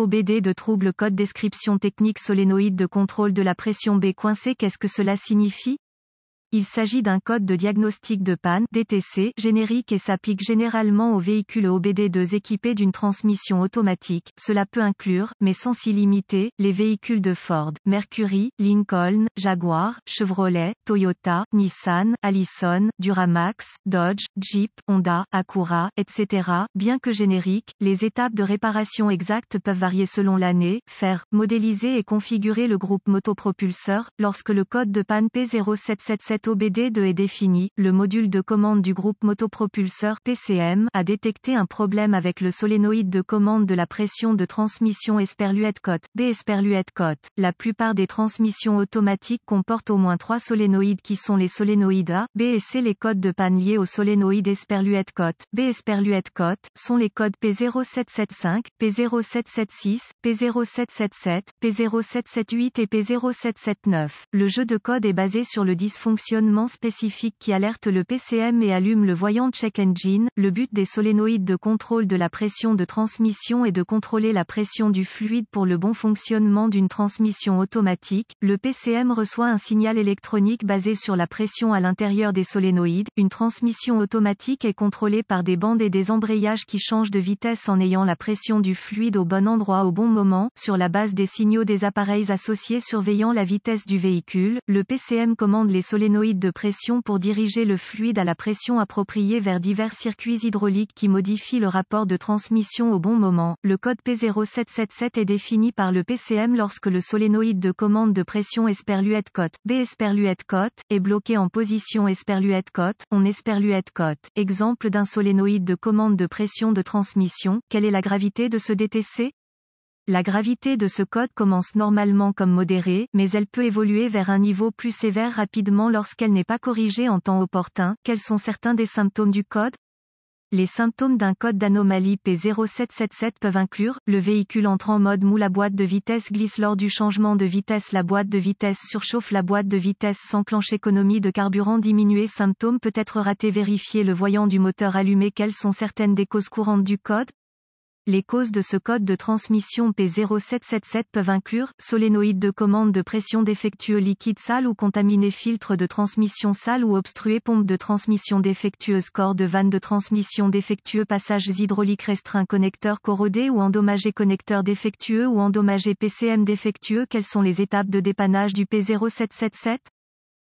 OBD de trouble code description technique solénoïde de contrôle de la pression B coincé qu'est-ce que cela signifie il s'agit d'un code de diagnostic de panne DTC générique et s'applique généralement aux véhicules OBD2 équipés d'une transmission automatique. Cela peut inclure, mais sans s'y limiter, les véhicules de Ford, Mercury, Lincoln, Jaguar, Chevrolet, Toyota, Nissan, Allison, Duramax, Dodge, Jeep, Honda, Acura, etc. Bien que générique, les étapes de réparation exactes peuvent varier selon l'année, faire, modéliser et configurer le groupe motopropulseur, lorsque le code de panne P0777 OBD2 est défini, le module de commande du groupe motopropulseur PCM a détecté un problème avec le solénoïde de commande de la pression de transmission esperluette Cote, B esperluette La plupart des transmissions automatiques comportent au moins trois solénoïdes qui sont les solénoïdes A, B et C. Les codes de panne liés au solénoïde esperluette Cote, B esperluette sont les codes P0775, P0776, P0777, P0778 et P0779. Le jeu de code est basé sur le dysfonctionnement spécifique qui alerte le PCM et allume le voyant check engine. Le but des solénoïdes de contrôle de la pression de transmission est de contrôler la pression du fluide pour le bon fonctionnement d'une transmission automatique. Le PCM reçoit un signal électronique basé sur la pression à l'intérieur des solénoïdes. Une transmission automatique est contrôlée par des bandes et des embrayages qui changent de vitesse en ayant la pression du fluide au bon endroit au bon moment, sur la base des signaux des appareils associés surveillant la vitesse du véhicule. Le PCM commande les solénoïdes de pression pour diriger le fluide à la pression appropriée vers divers circuits hydrauliques qui modifient le rapport de transmission au bon moment. Le code P0777 est défini par le PCM lorsque le solénoïde de commande de pression esperluette cote B esperluette est bloqué en position esperluette cote on esperluette cote Exemple d'un solénoïde de commande de pression de transmission. Quelle est la gravité de ce DTC la gravité de ce code commence normalement comme modérée, mais elle peut évoluer vers un niveau plus sévère rapidement lorsqu'elle n'est pas corrigée en temps opportun. Quels sont certains des symptômes du code les symptômes d'un code d'anomalie P0777 peuvent inclure, le véhicule entre en mode mou, la boîte de vitesse glisse lors du changement de vitesse, la boîte de vitesse surchauffe, la boîte de vitesse s'enclenche, économie de carburant diminuée, symptôme peut être raté, vérifier le voyant du moteur allumé. Quelles sont certaines des causes courantes du code les causes de ce code de transmission P0777 peuvent inclure solénoïdes de commande de pression défectueux liquide sale ou contaminé filtre de transmission sale ou obstrué pompe de transmission défectueuse corps de vanne de transmission défectueux passages hydrauliques restreints connecteurs corrodés ou endommagés connecteurs défectueux ou endommagés PCM défectueux Quelles sont les étapes de dépannage du P0777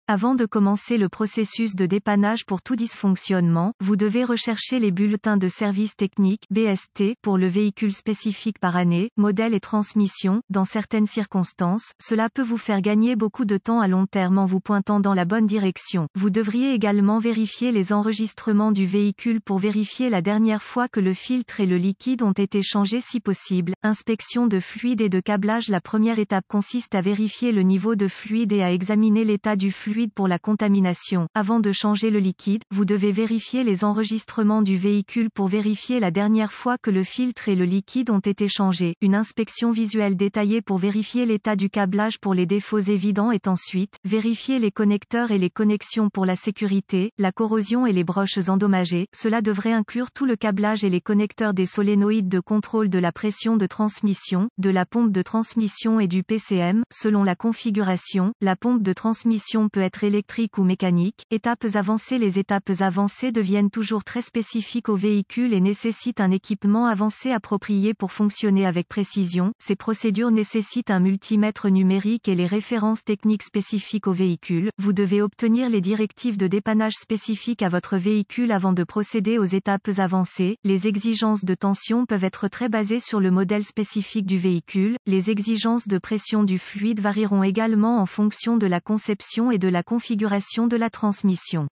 avant de commencer le processus de dépannage pour tout dysfonctionnement, vous devez rechercher les bulletins de service technique BST pour le véhicule spécifique par année, modèle et transmission. Dans certaines circonstances, cela peut vous faire gagner beaucoup de temps à long terme en vous pointant dans la bonne direction. Vous devriez également vérifier les enregistrements du véhicule pour vérifier la dernière fois que le filtre et le liquide ont été changés si possible. Inspection de fluide et de câblage La première étape consiste à vérifier le niveau de fluide et à examiner l'état du fluide pour la contamination. Avant de changer le liquide, vous devez vérifier les enregistrements du véhicule pour vérifier la dernière fois que le filtre et le liquide ont été changés. Une inspection visuelle détaillée pour vérifier l'état du câblage pour les défauts évidents est ensuite vérifier les connecteurs et les connexions pour la sécurité, la corrosion et les broches endommagées. Cela devrait inclure tout le câblage et les connecteurs des solénoïdes de contrôle de la pression de transmission, de la pompe de transmission et du PCM. Selon la configuration, la pompe de transmission peut électrique ou mécanique. Étapes avancées Les étapes avancées deviennent toujours très spécifiques au véhicule et nécessitent un équipement avancé approprié pour fonctionner avec précision. Ces procédures nécessitent un multimètre numérique et les références techniques spécifiques au véhicule. Vous devez obtenir les directives de dépannage spécifiques à votre véhicule avant de procéder aux étapes avancées. Les exigences de tension peuvent être très basées sur le modèle spécifique du véhicule. Les exigences de pression du fluide varieront également en fonction de la conception et de la configuration de la transmission.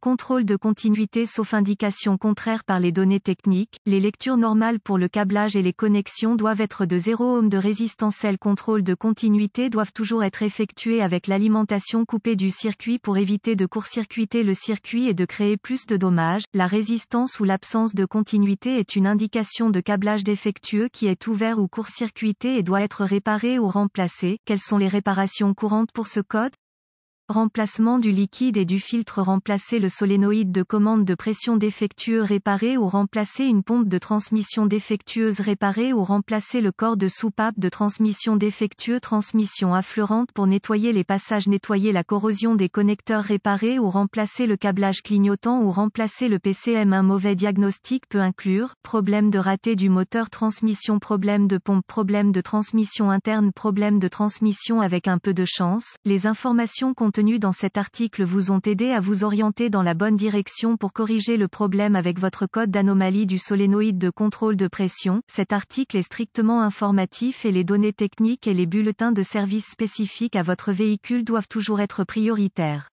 Contrôle de continuité sauf indication contraire par les données techniques, les lectures normales pour le câblage et les connexions doivent être de 0 ohm de résistance. celles contrôle de continuité doivent toujours être effectués avec l'alimentation coupée du circuit pour éviter de court-circuiter le circuit et de créer plus de dommages. La résistance ou l'absence de continuité est une indication de câblage défectueux qui est ouvert ou court-circuité et doit être réparé ou remplacé. Quelles sont les réparations courantes pour ce code Remplacement du liquide et du filtre Remplacer le solénoïde de commande de pression défectueux Réparer ou remplacer une pompe de transmission défectueuse réparée ou remplacer le corps de soupape de transmission défectueux Transmission affleurante pour nettoyer les passages Nettoyer la corrosion des connecteurs réparés ou remplacer le câblage clignotant ou remplacer le PCM Un mauvais diagnostic peut inclure problème de raté du moteur Transmission Problème de pompe Problème de transmission interne Problème de transmission Avec un peu de chance, les informations comptent dans cet article vous ont aidé à vous orienter dans la bonne direction pour corriger le problème avec votre code d'anomalie du solénoïde de contrôle de pression. Cet article est strictement informatif et les données techniques et les bulletins de service spécifiques à votre véhicule doivent toujours être prioritaires.